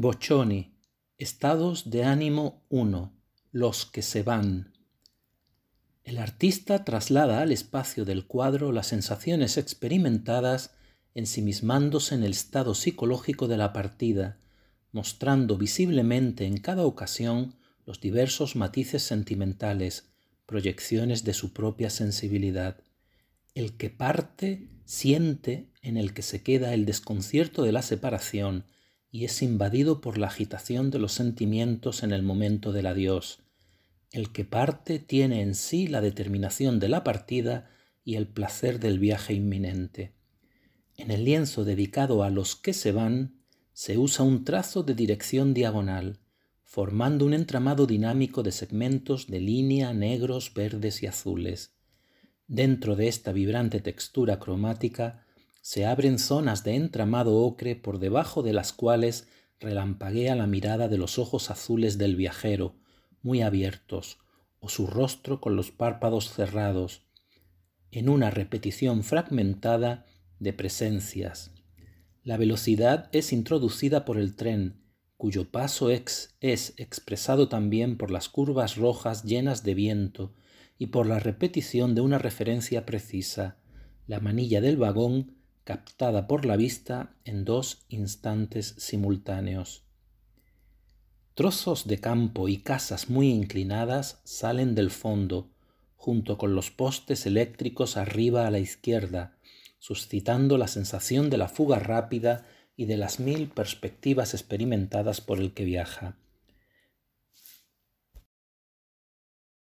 Bochoni, estados de ánimo 1, los que se van. El artista traslada al espacio del cuadro las sensaciones experimentadas ensimismándose en el estado psicológico de la partida, mostrando visiblemente en cada ocasión los diversos matices sentimentales, proyecciones de su propia sensibilidad. El que parte siente en el que se queda el desconcierto de la separación, y es invadido por la agitación de los sentimientos en el momento del adiós. El que parte tiene en sí la determinación de la partida y el placer del viaje inminente. En el lienzo dedicado a los que se van, se usa un trazo de dirección diagonal, formando un entramado dinámico de segmentos de línea negros, verdes y azules. Dentro de esta vibrante textura cromática se abren zonas de entramado ocre por debajo de las cuales relampaguea la mirada de los ojos azules del viajero, muy abiertos, o su rostro con los párpados cerrados, en una repetición fragmentada de presencias. La velocidad es introducida por el tren, cuyo paso ex es expresado también por las curvas rojas llenas de viento y por la repetición de una referencia precisa, la manilla del vagón captada por la vista en dos instantes simultáneos. Trozos de campo y casas muy inclinadas salen del fondo, junto con los postes eléctricos arriba a la izquierda, suscitando la sensación de la fuga rápida y de las mil perspectivas experimentadas por el que viaja.